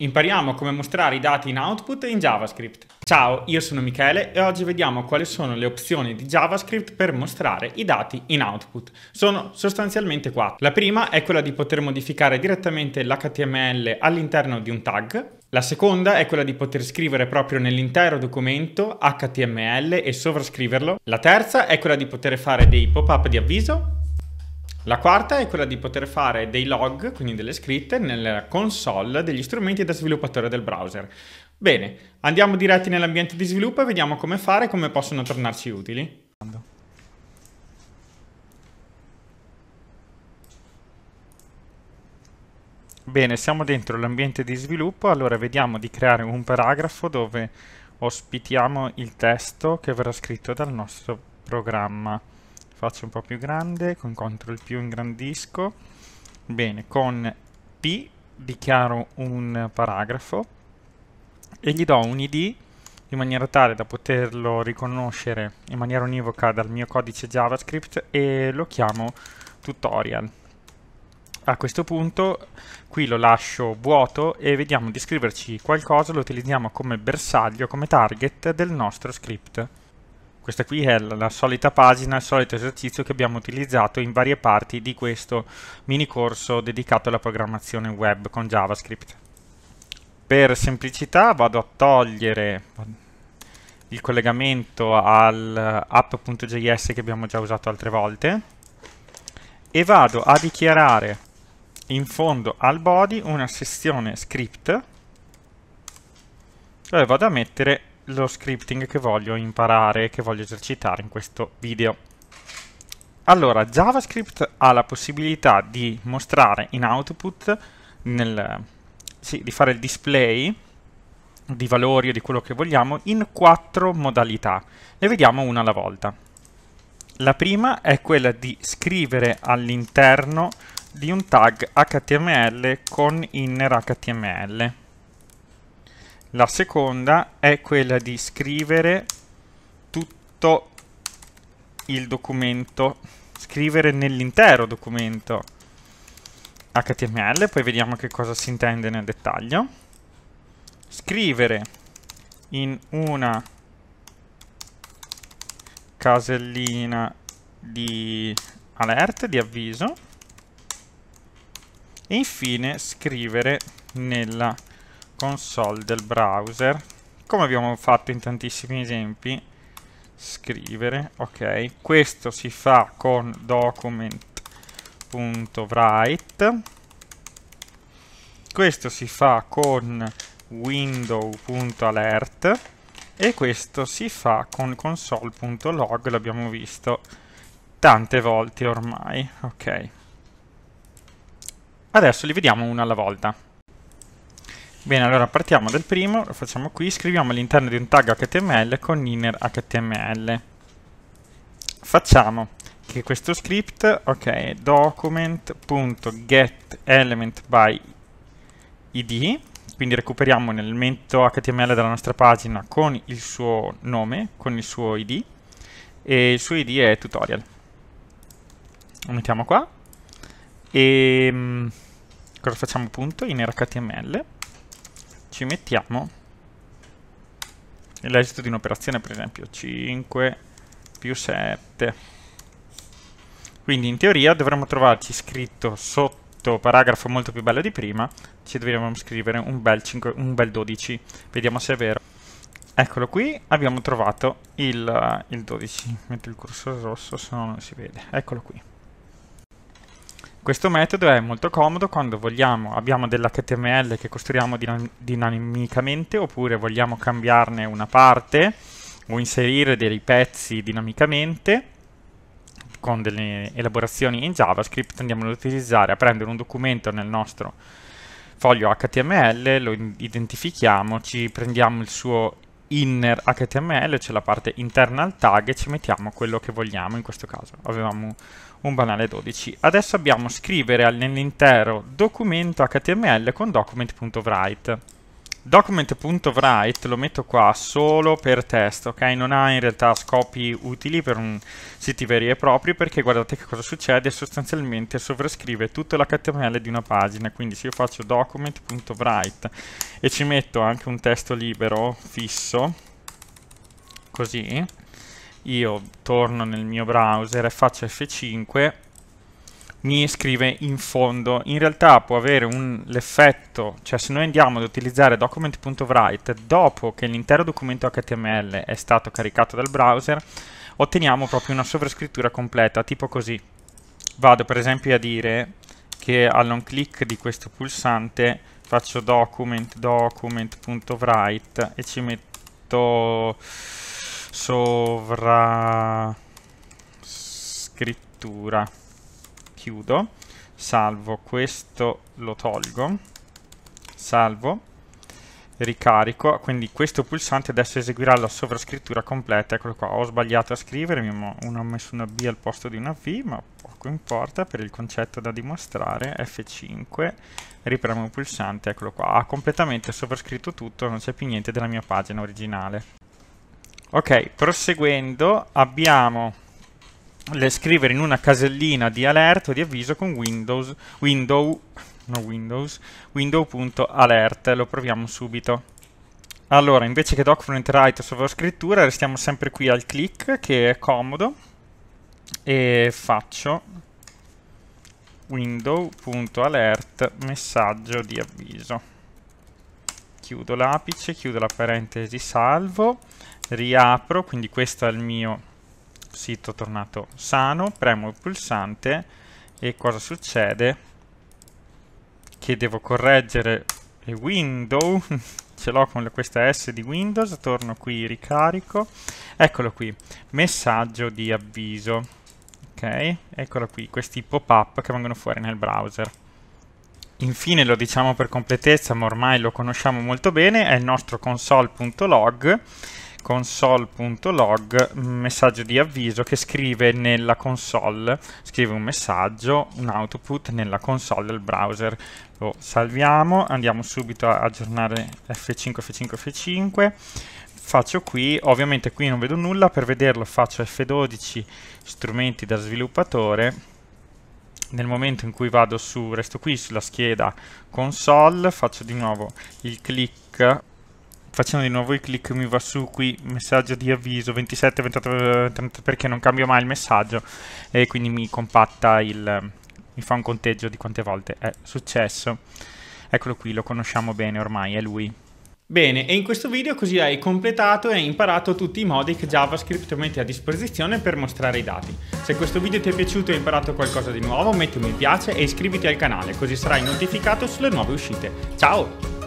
Impariamo come mostrare i dati in output in JavaScript. Ciao, io sono Michele e oggi vediamo quali sono le opzioni di JavaScript per mostrare i dati in output. Sono sostanzialmente quattro. La prima è quella di poter modificare direttamente l'HTML all'interno di un tag. La seconda è quella di poter scrivere proprio nell'intero documento HTML e sovrascriverlo. La terza è quella di poter fare dei pop-up di avviso la quarta è quella di poter fare dei log, quindi delle scritte, nella console degli strumenti da sviluppatore del browser. Bene, andiamo diretti nell'ambiente di sviluppo e vediamo come fare e come possono tornarci utili. Bene, siamo dentro l'ambiente di sviluppo, allora vediamo di creare un paragrafo dove ospitiamo il testo che verrà scritto dal nostro programma faccio un po' più grande, con CTRL più ingrandisco. Bene, con P dichiaro un paragrafo e gli do un id in maniera tale da poterlo riconoscere in maniera univoca dal mio codice JavaScript e lo chiamo tutorial. A questo punto qui lo lascio vuoto e vediamo di scriverci qualcosa, lo utilizziamo come bersaglio, come target del nostro script. Questa qui è la solita pagina, il solito esercizio che abbiamo utilizzato in varie parti di questo mini corso dedicato alla programmazione web con JavaScript. Per semplicità vado a togliere il collegamento all'app.js che abbiamo già usato altre volte e vado a dichiarare in fondo al body una sezione script dove vado a mettere lo scripting che voglio imparare, che voglio esercitare in questo video. Allora, JavaScript ha la possibilità di mostrare in output, nel, sì, di fare il display di valori o di quello che vogliamo in quattro modalità. Le vediamo una alla volta. La prima è quella di scrivere all'interno di un tag HTML con inner HTML. La seconda è quella di scrivere tutto il documento, scrivere nell'intero documento HTML, poi vediamo che cosa si intende nel dettaglio. Scrivere in una casellina di alert, di avviso, e infine scrivere nella console del browser come abbiamo fatto in tantissimi esempi scrivere ok questo si fa con document.write questo si fa con window.alert e questo si fa con console.log l'abbiamo visto tante volte ormai ok adesso li vediamo una alla volta Bene, allora partiamo dal primo, lo facciamo qui, scriviamo all'interno di un tag html con inner html. Facciamo che questo script, ok, document.getElementById, quindi recuperiamo un elemento html della nostra pagina con il suo nome, con il suo id, e il suo id è tutorial. Lo mettiamo qua, e ehm, cosa facciamo? Punto, inner html ci mettiamo l'esito di un'operazione per esempio 5 più 7 quindi in teoria dovremmo trovarci scritto sotto paragrafo molto più bello di prima ci dovremmo scrivere un bel, 5, un bel 12 vediamo se è vero eccolo qui abbiamo trovato il, il 12 metto il cursore rosso se no non si vede eccolo qui questo metodo è molto comodo quando vogliamo, abbiamo dell'HTML che costruiamo dinamicamente oppure vogliamo cambiarne una parte o inserire dei pezzi dinamicamente con delle elaborazioni in JavaScript andiamo ad utilizzare, a prendere un documento nel nostro foglio HTML, lo identifichiamo, ci prendiamo il suo inner HTML, c'è la parte internal tag e ci mettiamo quello che vogliamo, in questo caso avevamo un banale 12. Adesso abbiamo scrivere nell'intero documento HTML con document.write. Document.write lo metto qua solo per test, ok? Non ha in realtà scopi utili per un siti veri e propri perché guardate che cosa succede, sostanzialmente sovrascrive tutta la l'HTML di una pagina, quindi se io faccio document.write e ci metto anche un testo libero fisso, così, io torno nel mio browser e faccio F5 mi scrive in fondo. In realtà può avere un, l'effetto, cioè se noi andiamo ad utilizzare document.write dopo che l'intero documento HTML è stato caricato dal browser, otteniamo proprio una sovrascrittura completa, tipo così. Vado per esempio a dire che all'on click di questo pulsante faccio document document.write e ci metto sovrascrittura chiudo, salvo, questo lo tolgo, salvo, ricarico, quindi questo pulsante adesso eseguirà la sovrascrittura completa, eccolo qua, ho sbagliato a scrivere, ho messo una B al posto di una V, ma poco importa, per il concetto da dimostrare, F5, ripremo il pulsante, eccolo qua, ha completamente sovrascritto tutto, non c'è più niente della mia pagina originale. Ok, proseguendo abbiamo le scrivere in una casellina di alert o di avviso con Windows, window, no Windows, window.alert. Lo proviamo subito. Allora, invece che document write o sovrascrittura, restiamo sempre qui al click, che è comodo, e faccio window.alert messaggio di avviso. Chiudo l'apice, chiudo la parentesi, salvo, riapro, quindi questo è il mio sito tornato sano, premo il pulsante e cosa succede? Che devo correggere il window, ce l'ho con questa S di Windows, torno qui, ricarico, eccolo qui, messaggio di avviso, ok, eccolo qui, questi pop-up che vengono fuori nel browser. Infine, lo diciamo per completezza, ma ormai lo conosciamo molto bene, è il nostro console.log console.log messaggio di avviso che scrive nella console, scrive un messaggio, un output nella console del browser. Lo salviamo, andiamo subito a aggiornare F5, F5, F5. Faccio qui, ovviamente qui non vedo nulla, per vederlo faccio F12 strumenti da sviluppatore nel momento in cui vado su, resto qui sulla scheda console, faccio di nuovo il click facendo di nuovo il click mi va su qui messaggio di avviso 27 28 30 perché non cambio mai il messaggio e quindi mi compatta il mi fa un conteggio di quante volte è successo eccolo qui lo conosciamo bene ormai è lui Bene, e in questo video così hai completato e imparato tutti i modi che JavaScript mette a disposizione per mostrare i dati. Se questo video ti è piaciuto e hai imparato qualcosa di nuovo, metti un mi piace e iscriviti al canale, così sarai notificato sulle nuove uscite. Ciao!